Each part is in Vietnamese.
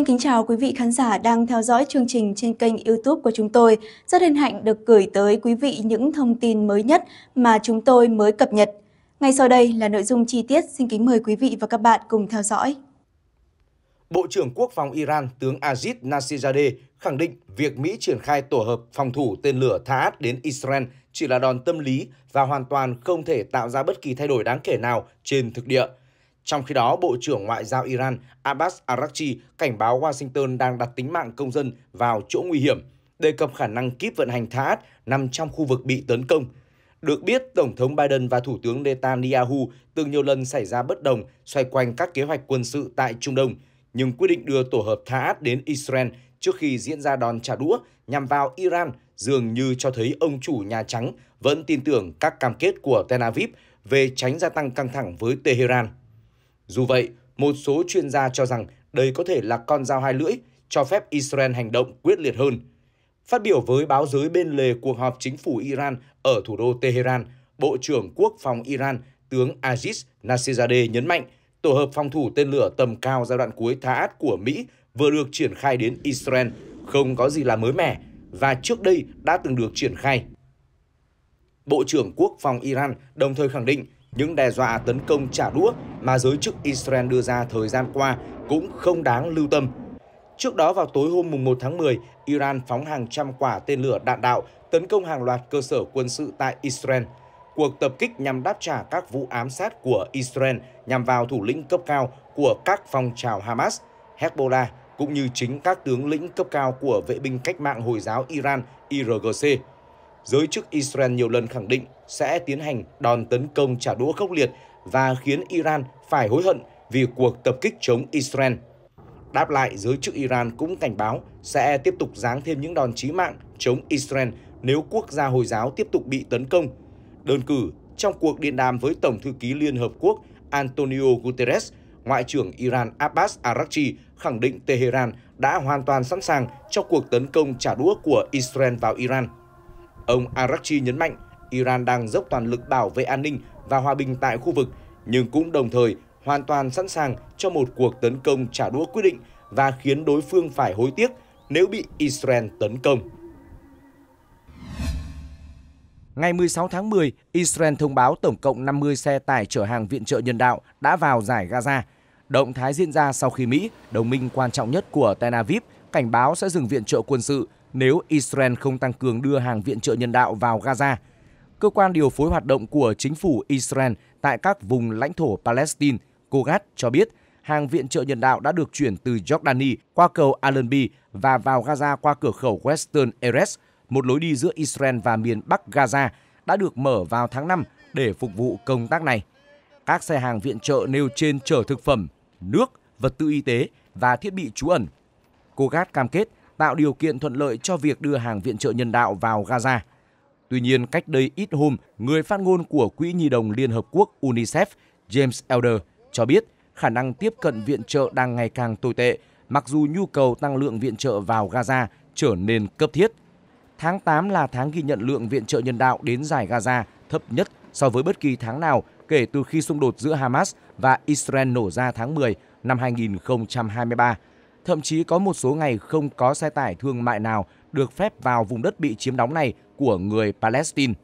Xin kính chào quý vị khán giả đang theo dõi chương trình trên kênh YouTube của chúng tôi. Rất hân hạnh được gửi tới quý vị những thông tin mới nhất mà chúng tôi mới cập nhật. Ngay sau đây là nội dung chi tiết, xin kính mời quý vị và các bạn cùng theo dõi. Bộ trưởng Quốc phòng Iran tướng Aziz Nasirzadeh khẳng định việc Mỹ triển khai tổ hợp phòng thủ tên lửa Thaad đến Israel chỉ là đòn tâm lý và hoàn toàn không thể tạo ra bất kỳ thay đổi đáng kể nào trên thực địa – trong khi đó, Bộ trưởng Ngoại giao Iran Abbas Araghchi cảnh báo Washington đang đặt tính mạng công dân vào chỗ nguy hiểm, đề cập khả năng kíp vận hành Tha'at nằm trong khu vực bị tấn công. Được biết, Tổng thống Biden và Thủ tướng Netanyahu từng nhiều lần xảy ra bất đồng xoay quanh các kế hoạch quân sự tại Trung Đông, nhưng quyết định đưa tổ hợp Tha'at đến Israel trước khi diễn ra đòn trả đũa nhằm vào Iran dường như cho thấy ông chủ Nhà Trắng vẫn tin tưởng các cam kết của Tel Aviv về tránh gia tăng căng thẳng với Tehran. Dù vậy, một số chuyên gia cho rằng đây có thể là con dao hai lưỡi, cho phép Israel hành động quyết liệt hơn. Phát biểu với báo giới bên lề cuộc họp chính phủ Iran ở thủ đô Tehran, Bộ trưởng Quốc phòng Iran tướng Aziz Nasirzadeh nhấn mạnh tổ hợp phòng thủ tên lửa tầm cao giai đoạn cuối Thaad của Mỹ vừa được triển khai đến Israel không có gì là mới mẻ và trước đây đã từng được triển khai. Bộ trưởng Quốc phòng Iran đồng thời khẳng định những đe dọa tấn công trả đũa mà giới chức Israel đưa ra thời gian qua cũng không đáng lưu tâm. Trước đó vào tối hôm 1 tháng 10, Iran phóng hàng trăm quả tên lửa đạn đạo tấn công hàng loạt cơ sở quân sự tại Israel. Cuộc tập kích nhằm đáp trả các vụ ám sát của Israel nhằm vào thủ lĩnh cấp cao của các phong trào Hamas, Hezbollah cũng như chính các tướng lĩnh cấp cao của vệ binh cách mạng Hồi giáo Iran IRGC giới chức Israel nhiều lần khẳng định sẽ tiến hành đòn tấn công trả đũa khốc liệt và khiến Iran phải hối hận vì cuộc tập kích chống Israel. Đáp lại, giới chức Iran cũng cảnh báo sẽ tiếp tục giáng thêm những đòn chí mạng chống Israel nếu quốc gia Hồi giáo tiếp tục bị tấn công. Đơn cử, trong cuộc điện đàm với Tổng thư ký Liên Hợp Quốc Antonio Guterres, Ngoại trưởng Iran Abbas Araghchi khẳng định Tehran đã hoàn toàn sẵn sàng cho cuộc tấn công trả đũa của Israel vào Iran. Ông Arachi nhấn mạnh Iran đang dốc toàn lực bảo vệ an ninh và hòa bình tại khu vực, nhưng cũng đồng thời hoàn toàn sẵn sàng cho một cuộc tấn công trả đũa quyết định và khiến đối phương phải hối tiếc nếu bị Israel tấn công. Ngày 16 tháng 10, Israel thông báo tổng cộng 50 xe tải chở hàng viện trợ nhân đạo đã vào giải Gaza. Động thái diễn ra sau khi Mỹ, đồng minh quan trọng nhất của Tel Aviv, cảnh báo sẽ dừng viện trợ quân sự nếu Israel không tăng cường đưa hàng viện trợ nhân đạo vào Gaza. Cơ quan điều phối hoạt động của chính phủ Israel tại các vùng lãnh thổ Palestine, Kogat cho biết hàng viện trợ nhân đạo đã được chuyển từ Jordani qua cầu Allenby và vào Gaza qua cửa khẩu Western Erez, một lối đi giữa Israel và miền Bắc Gaza đã được mở vào tháng 5 để phục vụ công tác này. Các xe hàng viện trợ nêu trên chở thực phẩm, nước, vật tư y tế và thiết bị trú ẩn. Cogat cam kết tạo điều kiện thuận lợi cho việc đưa hàng viện trợ nhân đạo vào Gaza. Tuy nhiên, cách đây ít hôm, người phát ngôn của Quỹ Nhi đồng Liên Hợp Quốc UNICEF James Elder cho biết khả năng tiếp cận viện trợ đang ngày càng tồi tệ, mặc dù nhu cầu tăng lượng viện trợ vào Gaza trở nên cấp thiết. Tháng 8 là tháng ghi nhận lượng viện trợ nhân đạo đến giải Gaza thấp nhất so với bất kỳ tháng nào kể từ khi xung đột giữa Hamas và Israel nổ ra tháng 10 năm 2023 Thậm chí có một số ngày không có xe tải thương mại nào được phép vào vùng đất bị chiếm đóng này của người Palestine.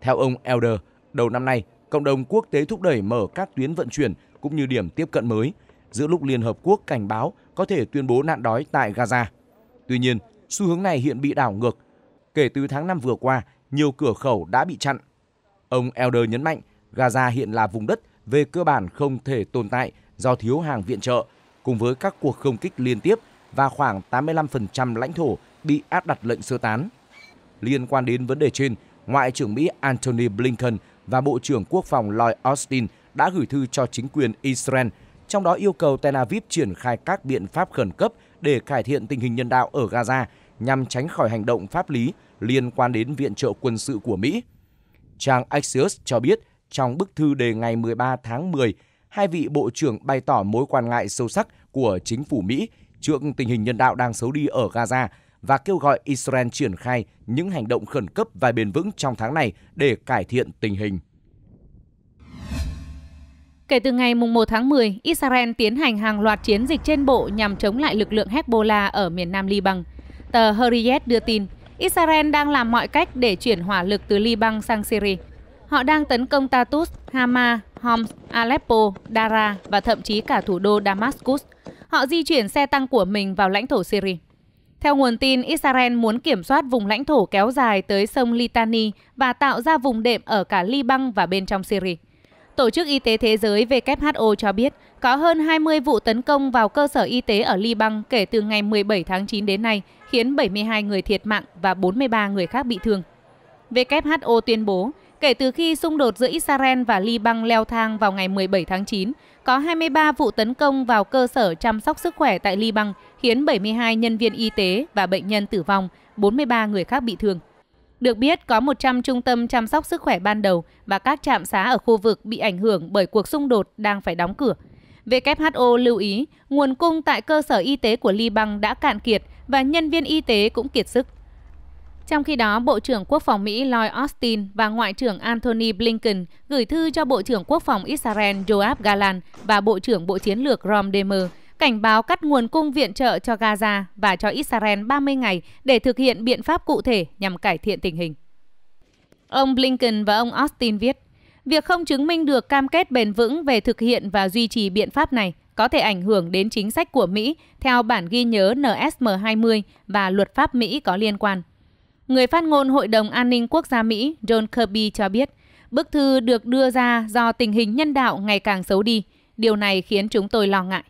Theo ông Elder, đầu năm nay, cộng đồng quốc tế thúc đẩy mở các tuyến vận chuyển cũng như điểm tiếp cận mới, giữa lúc Liên Hợp Quốc cảnh báo có thể tuyên bố nạn đói tại Gaza. Tuy nhiên, xu hướng này hiện bị đảo ngược. Kể từ tháng 5 vừa qua, nhiều cửa khẩu đã bị chặn. Ông Elder nhấn mạnh, Gaza hiện là vùng đất về cơ bản không thể tồn tại do thiếu hàng viện trợ cùng với các cuộc không kích liên tiếp và khoảng 85% lãnh thổ bị áp đặt lệnh sơ tán. Liên quan đến vấn đề trên, Ngoại trưởng Mỹ Antony Blinken và Bộ trưởng Quốc phòng Lloyd Austin đã gửi thư cho chính quyền Israel, trong đó yêu cầu Tel Aviv triển khai các biện pháp khẩn cấp để cải thiện tình hình nhân đạo ở Gaza nhằm tránh khỏi hành động pháp lý liên quan đến viện trợ quân sự của Mỹ. Trang Axios cho biết trong bức thư đề ngày 13 tháng 10, hai vị bộ trưởng bày tỏ mối quan ngại sâu sắc của chính phủ Mỹ trước tình hình nhân đạo đang xấu đi ở Gaza và kêu gọi Israel triển khai những hành động khẩn cấp và bền vững trong tháng này để cải thiện tình hình. Kể từ ngày 1 tháng 10, Israel tiến hành hàng loạt chiến dịch trên bộ nhằm chống lại lực lượng Hezbollah ở miền nam Liban. Tờ Hurriyet đưa tin, Israel đang làm mọi cách để chuyển hỏa lực từ Liban sang Syria. Họ đang tấn công Tartus, Hama, Homs, Aleppo, Dara và thậm chí cả thủ đô Damascus. Họ di chuyển xe tăng của mình vào lãnh thổ Syria. Theo nguồn tin, Israel muốn kiểm soát vùng lãnh thổ kéo dài tới sông Litani và tạo ra vùng đệm ở cả Liban và bên trong Syria. Tổ chức Y tế Thế giới WHO cho biết có hơn 20 vụ tấn công vào cơ sở y tế ở Liban kể từ ngày 17 tháng 9 đến nay, khiến 72 người thiệt mạng và 43 người khác bị thương. WHO tuyên bố Kể từ khi xung đột giữa Israel và Liban leo thang vào ngày 17 tháng 9, có 23 vụ tấn công vào cơ sở chăm sóc sức khỏe tại Liban khiến 72 nhân viên y tế và bệnh nhân tử vong, 43 người khác bị thương. Được biết, có 100 trung tâm chăm sóc sức khỏe ban đầu và các trạm xá ở khu vực bị ảnh hưởng bởi cuộc xung đột đang phải đóng cửa. WHO lưu ý, nguồn cung tại cơ sở y tế của Liban đã cạn kiệt và nhân viên y tế cũng kiệt sức. Trong khi đó, Bộ trưởng Quốc phòng Mỹ Lloyd Austin và Ngoại trưởng anthony Blinken gửi thư cho Bộ trưởng Quốc phòng Israel Joab Galan và Bộ trưởng Bộ Chiến lược Rom Demer cảnh báo cắt nguồn cung viện trợ cho Gaza và cho Israel 30 ngày để thực hiện biện pháp cụ thể nhằm cải thiện tình hình. Ông Blinken và ông Austin viết, việc không chứng minh được cam kết bền vững về thực hiện và duy trì biện pháp này có thể ảnh hưởng đến chính sách của Mỹ theo bản ghi nhớ NSM 20 và luật pháp Mỹ có liên quan. Người phát ngôn Hội đồng An ninh Quốc gia Mỹ John Kirby cho biết, bức thư được đưa ra do tình hình nhân đạo ngày càng xấu đi. Điều này khiến chúng tôi lo ngại.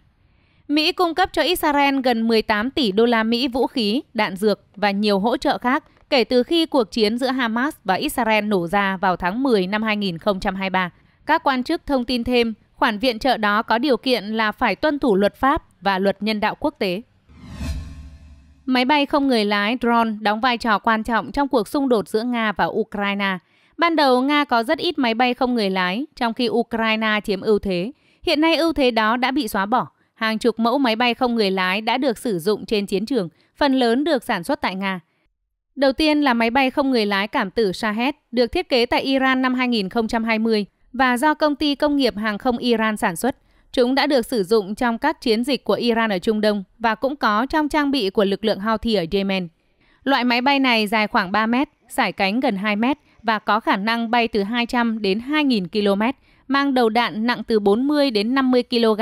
Mỹ cung cấp cho Israel gần 18 tỷ đô la Mỹ vũ khí, đạn dược và nhiều hỗ trợ khác kể từ khi cuộc chiến giữa Hamas và Israel nổ ra vào tháng 10 năm 2023. Các quan chức thông tin thêm, khoản viện trợ đó có điều kiện là phải tuân thủ luật pháp và luật nhân đạo quốc tế. Máy bay không người lái drone đóng vai trò quan trọng trong cuộc xung đột giữa Nga và Ukraine. Ban đầu, Nga có rất ít máy bay không người lái, trong khi Ukraine chiếm ưu thế. Hiện nay ưu thế đó đã bị xóa bỏ. Hàng chục mẫu máy bay không người lái đã được sử dụng trên chiến trường, phần lớn được sản xuất tại Nga. Đầu tiên là máy bay không người lái cảm tử Shahed, được thiết kế tại Iran năm 2020 và do công ty công nghiệp hàng không Iran sản xuất. Chúng đã được sử dụng trong các chiến dịch của Iran ở Trung Đông và cũng có trong trang bị của lực lượng Houthi ở Yemen. Loại máy bay này dài khoảng 3 mét, sải cánh gần 2 mét và có khả năng bay từ 200 đến 2.000 km, mang đầu đạn nặng từ 40 đến 50 kg,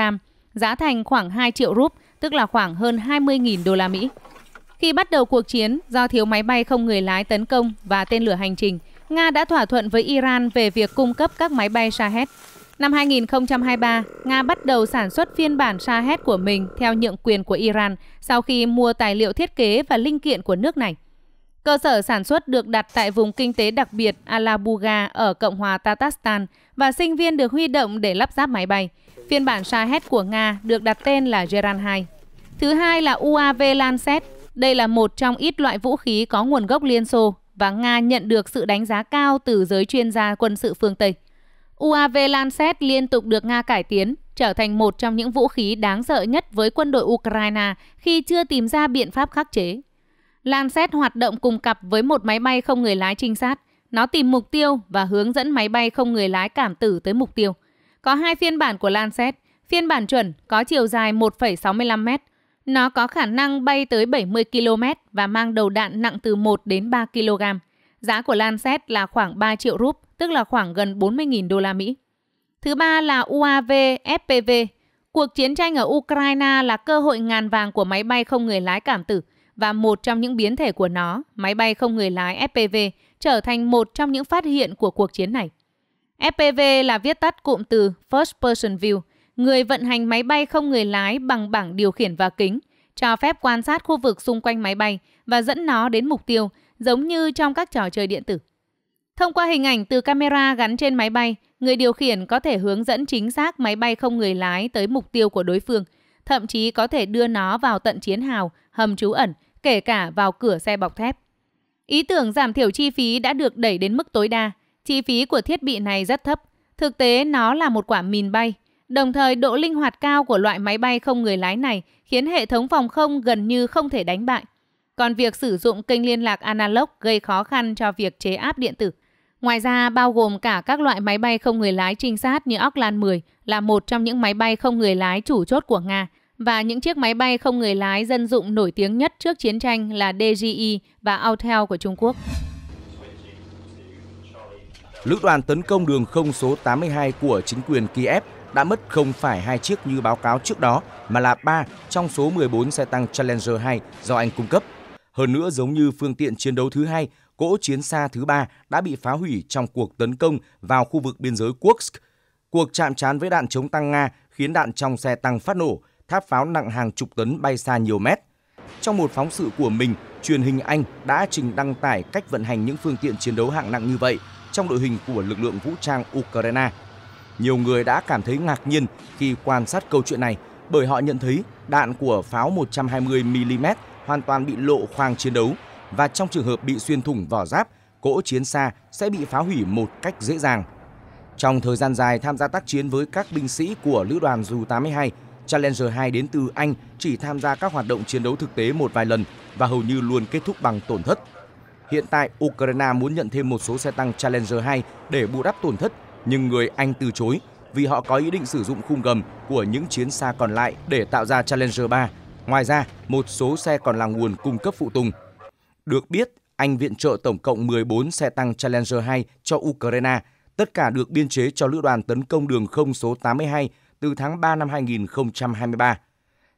giá thành khoảng 2 triệu rúp, tức là khoảng hơn 20.000 đô la Mỹ. Khi bắt đầu cuộc chiến, do thiếu máy bay không người lái tấn công và tên lửa hành trình, Nga đã thỏa thuận với Iran về việc cung cấp các máy bay Shahed Năm 2023, Nga bắt đầu sản xuất phiên bản Shahed của mình theo nhượng quyền của Iran sau khi mua tài liệu thiết kế và linh kiện của nước này. Cơ sở sản xuất được đặt tại vùng kinh tế đặc biệt Alabuga ở Cộng hòa Tatarstan và sinh viên được huy động để lắp ráp máy bay. Phiên bản Shahed của Nga được đặt tên là Geran 2. Thứ hai là UAV Lancet. Đây là một trong ít loại vũ khí có nguồn gốc Liên Xô và Nga nhận được sự đánh giá cao từ giới chuyên gia quân sự phương Tây. UAV Lancet liên tục được Nga cải tiến, trở thành một trong những vũ khí đáng sợ nhất với quân đội Ukraine khi chưa tìm ra biện pháp khắc chế. Lancet hoạt động cùng cặp với một máy bay không người lái trinh sát. Nó tìm mục tiêu và hướng dẫn máy bay không người lái cảm tử tới mục tiêu. Có hai phiên bản của Lancet. Phiên bản chuẩn có chiều dài 1,65 m. Nó có khả năng bay tới 70 km và mang đầu đạn nặng từ 1 đến 3 kg. Giá của Lancet là khoảng 3 triệu rúp, tức là khoảng gần 40.000 đô la Mỹ. Thứ ba là UAV FPV. Cuộc chiến tranh ở Ukraine là cơ hội ngàn vàng của máy bay không người lái cảm tử và một trong những biến thể của nó, máy bay không người lái FPV, trở thành một trong những phát hiện của cuộc chiến này. FPV là viết tắt cụm từ First Person View, người vận hành máy bay không người lái bằng bảng điều khiển và kính, cho phép quan sát khu vực xung quanh máy bay và dẫn nó đến mục tiêu, giống như trong các trò chơi điện tử. Thông qua hình ảnh từ camera gắn trên máy bay, người điều khiển có thể hướng dẫn chính xác máy bay không người lái tới mục tiêu của đối phương, thậm chí có thể đưa nó vào tận chiến hào, hầm trú ẩn, kể cả vào cửa xe bọc thép. Ý tưởng giảm thiểu chi phí đã được đẩy đến mức tối đa. Chi phí của thiết bị này rất thấp. Thực tế nó là một quả mìn bay. Đồng thời độ linh hoạt cao của loại máy bay không người lái này khiến hệ thống phòng không gần như không thể đánh bại. Còn việc sử dụng kênh liên lạc analog gây khó khăn cho việc chế áp điện tử – Ngoài ra, bao gồm cả các loại máy bay không người lái trinh sát như Oklan 10 là một trong những máy bay không người lái chủ chốt của Nga và những chiếc máy bay không người lái dân dụng nổi tiếng nhất trước chiến tranh là DJI e và Autel của Trung Quốc. Lữ đoàn tấn công đường không số 82 của chính quyền Kiev đã mất không phải hai chiếc như báo cáo trước đó mà là 3 trong số 14 xe tăng Challenger 2 do Anh cung cấp. Hơn nữa giống như phương tiện chiến đấu thứ hai, cỗ chiến xa thứ ba đã bị phá hủy trong cuộc tấn công vào khu vực biên giới Kursk. Cuộc chạm trán với đạn chống tăng Nga khiến đạn trong xe tăng phát nổ, tháp pháo nặng hàng chục tấn bay xa nhiều mét. Trong một phóng sự của mình, truyền hình Anh đã trình đăng tải cách vận hành những phương tiện chiến đấu hạng nặng như vậy trong đội hình của lực lượng vũ trang Ukraine. Nhiều người đã cảm thấy ngạc nhiên khi quan sát câu chuyện này bởi họ nhận thấy đạn của pháo 120mm hoàn toàn bị lộ khoang chiến đấu và trong trường hợp bị xuyên thủng vỏ giáp, cỗ chiến xa sẽ bị phá hủy một cách dễ dàng. Trong thời gian dài tham gia tác chiến với các binh sĩ của Lữ đoàn Dù-82, Challenger 2 đến từ Anh chỉ tham gia các hoạt động chiến đấu thực tế một vài lần và hầu như luôn kết thúc bằng tổn thất. Hiện tại, Ukraine muốn nhận thêm một số xe tăng Challenger 2 để bù đắp tổn thất, nhưng người Anh từ chối vì họ có ý định sử dụng khung gầm của những chiến xa còn lại để tạo ra Challenger 3. Ngoài ra, một số xe còn là nguồn cung cấp phụ tùng được biết, Anh viện trợ tổng cộng 14 xe tăng Challenger 2 cho Ukraine, tất cả được biên chế cho lữ đoàn tấn công đường không số 82 từ tháng 3 năm 2023.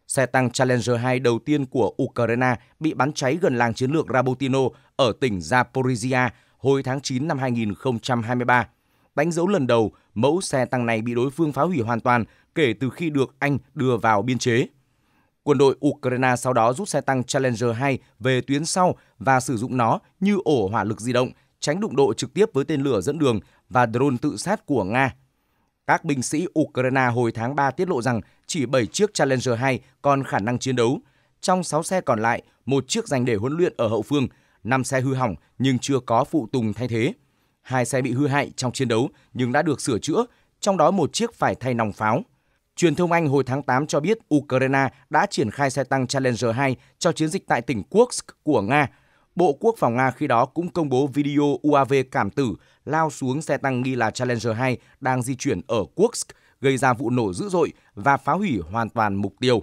Xe tăng Challenger 2 đầu tiên của Ukraine bị bắn cháy gần làng chiến lược Rabotino ở tỉnh Zaporizhia hồi tháng 9 năm 2023. Đánh dấu lần đầu, mẫu xe tăng này bị đối phương phá hủy hoàn toàn kể từ khi được Anh đưa vào biên chế. Quân đội Ukraine sau đó rút xe tăng Challenger 2 về tuyến sau và sử dụng nó như ổ hỏa lực di động, tránh đụng độ trực tiếp với tên lửa dẫn đường và drone tự sát của Nga. Các binh sĩ Ukraine hồi tháng 3 tiết lộ rằng chỉ 7 chiếc Challenger 2 còn khả năng chiến đấu. Trong 6 xe còn lại, một chiếc dành để huấn luyện ở hậu phương, 5 xe hư hỏng nhưng chưa có phụ tùng thay thế. Hai xe bị hư hại trong chiến đấu nhưng đã được sửa chữa, trong đó một chiếc phải thay nòng pháo. Truyền thông Anh hồi tháng 8 cho biết Ukraine đã triển khai xe tăng Challenger 2 cho chiến dịch tại tỉnh Kursk của Nga. Bộ Quốc phòng Nga khi đó cũng công bố video UAV cảm tử lao xuống xe tăng nghi là Challenger 2 đang di chuyển ở Kursk, gây ra vụ nổ dữ dội và phá hủy hoàn toàn mục tiêu.